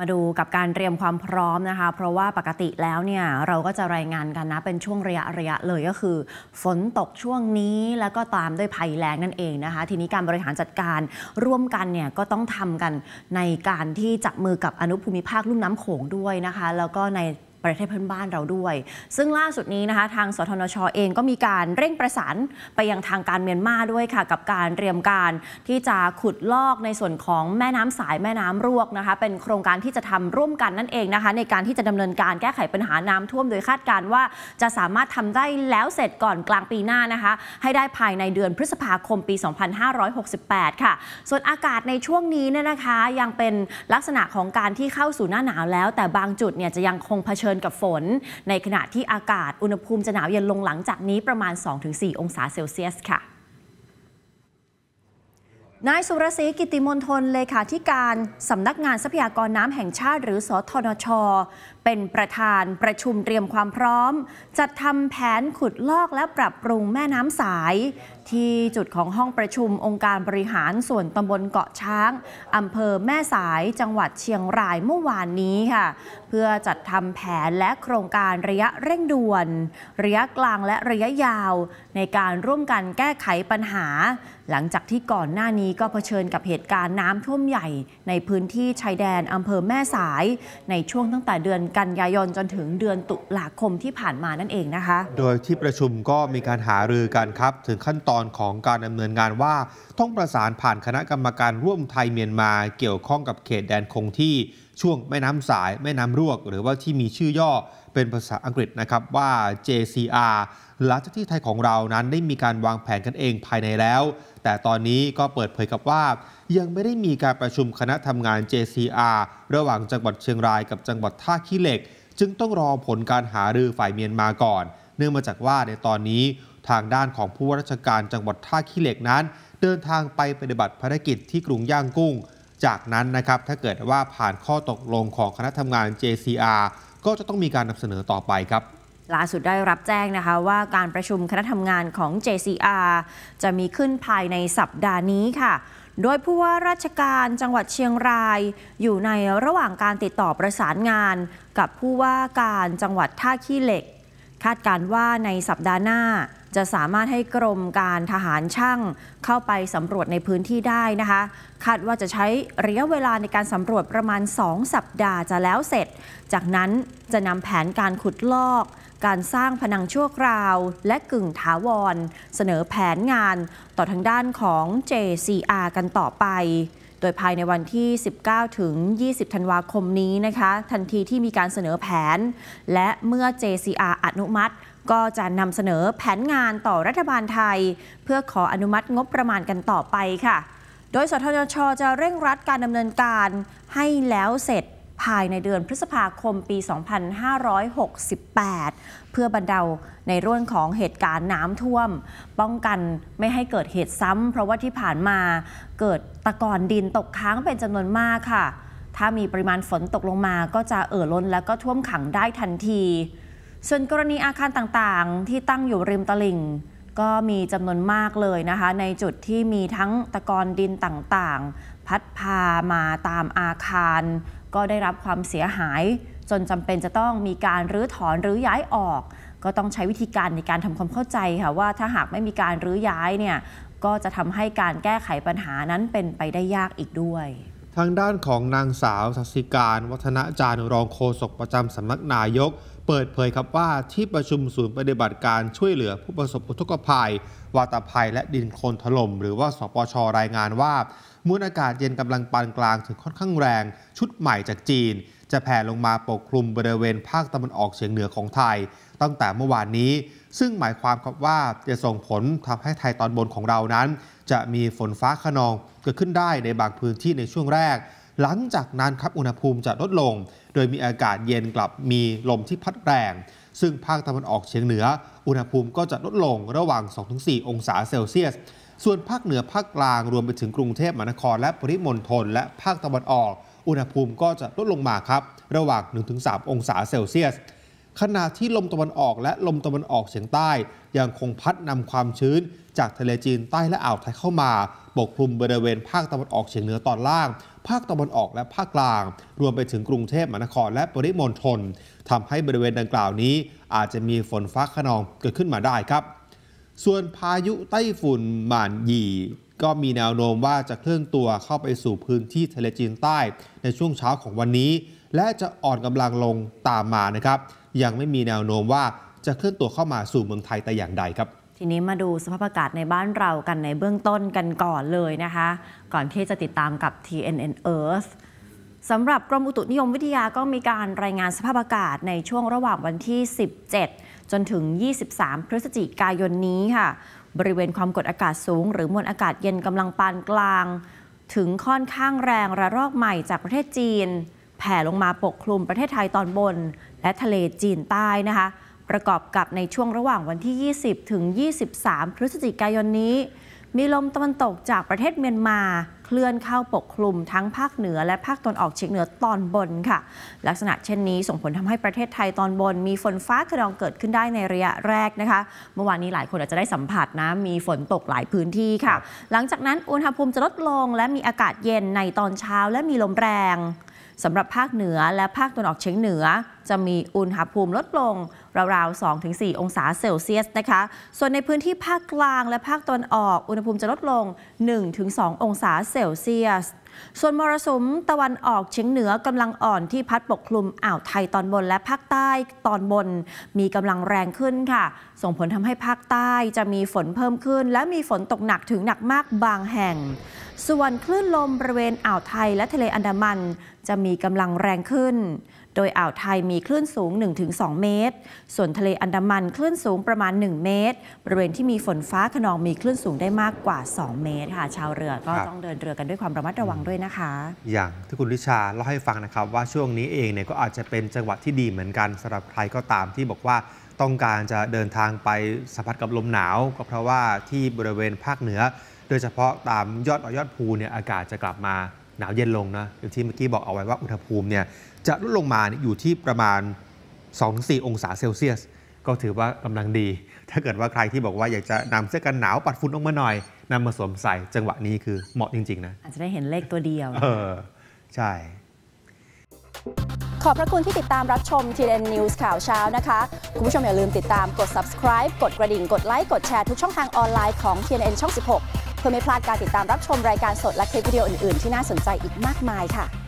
มาดูกับการเตรียมความพร้อมนะคะ เพราะว่าปกติแล้วเนี่ยเราก็จะรายงานกันนะเป็นช่วงระยะระยะเลยก็คือฝนตกช่วงนี้แล้วก็ตามด้วยภัยแล้งนั่นเองนะคะ ทีนี้การบริหารจัดการร่วมกันเนี่ยก็ต้องทำกันในการที่จับมือกับอนุภูมิภาคลุ่มน้ำโขงด้วยนะคะ แล้วก็ในประเทศเพื่อนบ้านเราด้วย ซึ่งล่าสุดนี้นะคะ ทาง สทนชเองก็มีการเร่งประสานไปยังทางการเมียนมาด้วยค่ะกับการเตรียมการ ที่จะขุดลอกในส่วนของแม่น้ำสายแม่น้ำรวกนะคะ เป็นโครงการที่จะทำร่วมกันนั่นเองนะคะในการที่จะดำเนินการแก้ไขปัญหาน้ำท่วมโดยคาดการว่า จะสามารถทำได้แล้วเสร็จก่อนกลางปีหน้านะคะให้ได้ภายในเดือนพฤษภาคมปี 2568 ค่ะ ส่วนอากาศในช่วงนี้เนี่ยนะคะยังเป็นลักษณะของการที่เข้าสู่หน้าหนาวแล้ว แต่บางจุดเนี่ยจะยังคงเผชิญญกับฝน ในขณะที่อากาศอุณหภูมิจะหนาวเย็นลงหลังจากนี้ประมาณ 2-4 องศาเซลเซียส ค่ะ นายสุรศรีกิติมนทนเลขาธิการสำนักงานทรัพยากรน้ำแห่งชาติ หรือ สทนชเป็นประธานประชุมเตรียมความพร้อม จัดทำแผนขุดลอกและปรับปรุงแม่น้ำสาย ที่จุดของห้องประชุมองค์การบริหารส่วนตำบลเกาะช้างอำเภอแม่สายจังหวัดเชียงรายเมื่อวานนี้ค่ะ เพื่อจัดทำแผนและโครงการระยะเร่งด่วน ระยะกลางและระยะยาว ในการร่วมกันแก้ไขปัญหา หลังจากที่ก่อนหน้านี้ก็เผชิญกับเหตุการณ์น้ำท่วมใหญ่ ในพื้นที่ชายแดนอำเภอแม่สายในช่วงตั้งแต่เดือนกันยายนจนถึงเดือนตุลาคมที่ผ่านมานั่นเองนะคะ โดยที่ประชุมก็มีการหารือกันครับ ถึงขั้นตอนของการดำเนินงานว่าต้องประสานผ่านคณะกรรมการร่วมไทยเมียนมา เกี่ยวข้องกับเขตแดนคงที่ช่วงแม่น้ำสายแม่น้ำรวก หรือว่าที่มีชื่อย่อ เป็นภาษาอังกฤษนะครับว่า JCR หลังจากที่ไทยของเรานั้นได้มีการวางแผนกันเองภายในแล้ว แต่ตอนนี้ก็เปิดเผยกับว่า ยังไม่ได้มีการประชุมคณะทำงาน JCR ระหว่างจังหวัดเชียงรายกับจังหวัดท่าขี้เหล็ก จึงต้องรอผลการหารือฝ่ายเมียนมาก่อน เนื่องมาจากว่าในตอนนี้ทางด้านของผู้ว่าราชการจังหวัดท่าขี้เหล็กนั้น เดินทางไปปฏิบัติภารกิจที่กรุงย่างกุ้งจากนั้นนะครับถ้าเกิดว่าผ่านข้อตกลงของคณะทำงาน JCR ก็จะต้องมีการนำเสนอต่อไปครับล่าสุดได้รับแจ้งนะคะว่าการประชุมคณะทำงานของ JCR จะมีขึ้นภายในสัปดาห์นี้ค่ะ โดยผู้ว่าราชการจังหวัดเชียงราย อยู่ในระหว่างการติดต่อประสานงาน กับผู้ว่าการจังหวัดท่าขี้เหล็ก คาดการว่าในสัปดาห์หน้าจะสามารถให้กรมการทหารช่าง เข้าไปสำรวจในพื้นที่ได้นะคะ คาดว่าจะใช้ระยะเวลาในการสำรวจประมาณ 2 สัปดาห์จะแล้วเสร็จ จากนั้นจะนำแผนการขุดลอก การสร้างผนังชั่วคราวและกึ่งถาวร เสนอแผนงานต่อทางด้านของ JCR กันต่อไป โดยภายในวันที่ 19 ถึง 20ธันวาคมนี้นะคะ ทันทีที่มีการเสนอแผน และเมื่อ JCR อนุมัติก็จะนำเสนอแผนงานต่อรัฐบาลไทย เพื่อขออนุมัติงบประมาณกันต่อไปค่ะ โดยสทชจะเร่งรัดการดำเนินการ ให้แล้วเสร็จภายในเดือนพฤษภาคมปี 2568 เพื่อบรรเทาในร่วนของเหตุการณ์น้ำท่วม ป้องกันไม่ให้เกิดเหตุซ้ำเพราะว่าที่ผ่านมา เกิดตะกอนดินตกค้างเป็นจำนวนมากค่ะ ถ้ามีปริมาณฝนตกลงมา ก็จะเอ่อล้นและก็ท่วมขังได้ทันทีส่วนกรณีอาคารต่างๆ ที่ตั้งอยู่ริมตลิ่ง ก็มีจำนวนมากเลยนะคะในจุดที่มีทั้งตะกอนดินต่างๆพัดพามาตามอาคาร ก็ได้รับความเสียหาย จนจำเป็นจะต้องมีการรื้อถอนหรือย้ายออก ก็ต้องใช้วิธีการในการทำความเข้าใจค่ะว่าถ้าหากไม่มีการรื้อย้ายเนี่ยก็จะทำให้การแก้ไขปัญหานั้นเป็นไปได้ยากอีกด้วยทางด้านของนางสาวสัชิการวัฒนาจารย์ รองโฆษกประจำสำนักนายกเปิดเผยครับว่าที่ประชุมศูนย์ปฏิบัติการช่วยเหลือผู้ประสบอุทกภัย วาตภัยและดินโคลนถล่มหรือว่าสปชรายงานว่ามวลอากาศเย็นกำลังปานกลางถึงค่อนข้างแรงชุดใหม่จากจีน จะแผ่ลงมาปกคลุมบริเวณภาคตะวันออกเฉียงเหนือของไทยตั้งแต่เมื่อวานนี้ ซึ่งหมายความครับว่าจะส่งผลทำให้ไทยตอนบนของเรานั้น จะมีฝนฟ้าขนองเกิดขึ้นได้ในบางพื้นที่ในช่วงแรกหลังจากนั้นครับอุณหภูมิจะลดลง โดยมีอากาศเย็นกลับมีลมที่พัดแรง ซึ่งภาคตะวันออกเฉียงเหนือ อุณหภูมิก็จะลดลงระหว่าง2-4องศาเซลเซียส ส่วนภาคเหนือภาคกลางรวมไปถึงกรุงเทพมหานคร และปริมณฑลและภาคตะวันออก อุณหภูมิก็จะลดลงมาครับ ระหว่าง 1-3 องศาเซลเซียสขณะที่ลมตะวันออกและลมตะวันออกเฉียงใต้ ยังคงพัดนำความชื้น จากทะเลจีนใต้และอ่าวไทยเข้ามาปกคลุมบริเวณภาคตะวันออกเฉียงเหนือตอนล่าง ภาคตะวันออกและภาคกลาง รวมไปถึงกรุงเทพมหานครและปริมณฑลทำให้บริเวณดังกล่าวนี้ อาจจะมีฝนฟ้าขนองเกิดขึ้นมาได้ครับ ส่วนพายุไต้ฝุ่นหม่านหยีก็มีแนวโน้มว่าจะเคลื่อนตัวเข้าไปสู่พื้นที่ทะเลจีนใต้ในช่วงเช้าของวันนี้ และจะอ่อนกำลังลงตามมานะครับยังไม่มีแนวโน้มว่าจะเคลื่อนตัวเข้ามาสู่เมืองไทยแต่อย่างใดครับ ทีนี้มาดูสภาพอากาศในบ้านเรากันในเบื้องต้นกันก่อนเลยนะคะ ก่อนที่จะติดตามกับ TNN Earth สำหรับกรมอุตุนิยมวิทยาก็มีการรายงานสภาพอากาศในช่วงระหว่างวันที่ 17 จนถึง 23 พฤศจิกายนนี้ค่ะ บริเวณความกดอากาศสูงหรือมวลอากาศเย็นกำลังปานกลาง ถึงค่อนข้างแรงระลอกใหม่จากประเทศจีนแผ่ลงมาปกคลุมประเทศไทยตอนบน และทะเลจีนใต้นะคะ ประกอบกับในช่วงระหว่างวันที่ 20 ถึง 23 พฤศจิกายนนี้ มีลมตะวันตกจากประเทศเมียนมา เคลื่อนเข้าปกคลุมทั้งภาคเหนือและภาคตอนออกเฉียงเหนือตอนบนค่ะ ลักษณะเช่นนี้ส่งผลทำให้ประเทศไทยตอนบนมีฝนฟ้าขนองเกิดขึ้นได้ในระยะแรกนะคะเมื่อวานนี้หลายคนอาจจะได้สัมผัสนะมีฝนตกหลายพื้นที่ค่ะ หลังจากนั้นอุณหภูมิจะลดลงและมีอากาศเย็นในตอนเช้าและมีลมแรงสำหรับภาคเหนือและภาคตะวันออกเฉียงเหนือจะมีอุณหภูมิลดลงราวๆ 2-4 องศาเซลเซียสนะคะ ส่วนในพื้นที่ภาคกลางและภาคตะวันออก อุณหภูมิจะลดลง 1-2 องศาเซลเซียสส่วนมรสุมตะวันออกเฉียงเหนือกำลังอ่อนที่พัดปกคลุมอ่าวไทยตอนบนและภาคใต้ตอนบน มีกำลังแรงขึ้นค่ะ ส่งผลทำให้ภาคใต้จะมีฝนเพิ่มขึ้น และมีฝนตกหนักถึงหนักมากบางแห่ง ส่วนคลื่นลมบริเวณอ่าวไทยและทะเลอันดามัน จะมีกำลังแรงขึ้นโดยอ่าวไทยมีคลื่นสูง 1-2 เมตร ส่วนทะเลอันดามันคลื่นสูงประมาณ 1 เมตร บริเวณที่มีฝนฟ้าขนองมีคลื่นสูงได้มากกว่า 2 เมตรค่ะ ชาวเรือก็ต้องเดินเรือกันด้วยความระมัดระวังด้วยนะคะ อย่างที่คุณลิชาเล่าให้ฟังนะครับ ว่าช่วงนี้เองเนี่ยก็อาจจะเป็นจังหวัดที่ดีเหมือนกันสำหรับใครก็ตามที่บอกว่าต้องการจะเดินทางไปสัมผัสกับลมหนาวก็เพราะว่าที่บริเวณภาคเหนือ โดยเฉพาะตามยอดออยอดภูเนี่ยอากาศจะกลับมาหนาวเย็นลงนะอย่างที่เมื่อกี้บอกเอาไว้ว่าอุณหภูมิเนี่ยจะลดลงมาอยู่ที่ประมาณ 2-4 องศาเซลเซียส ก็ถือว่ากำลังดี ถ้าเกิดว่าใครที่บอกว่าอยากจะนำเสื้อกันหนาวปัดฝุ่นออกมาหน่อย นำมาสวมใส่จังหวะนี้คือเหมาะจริง ๆ นะ อาจจะได้เห็นเลขตัวเดียว เออ ใช่ ขอบพระคุณที่ติดตามรับชม TN News ข่าวเช้านะคะ คุณผู้ชมอย่าลืมติดตามกด subscribe กดกระดิ่ง กดไลค์ กดแชร์ทุกช่องทางออนไลน์ของ TNN ช่อง 16 เพื่อไม่พลาดการติดตามรับชมรายการสดและคลิปวิดีโออื่นๆที่น่าสนใจอีกมากมายค่ะ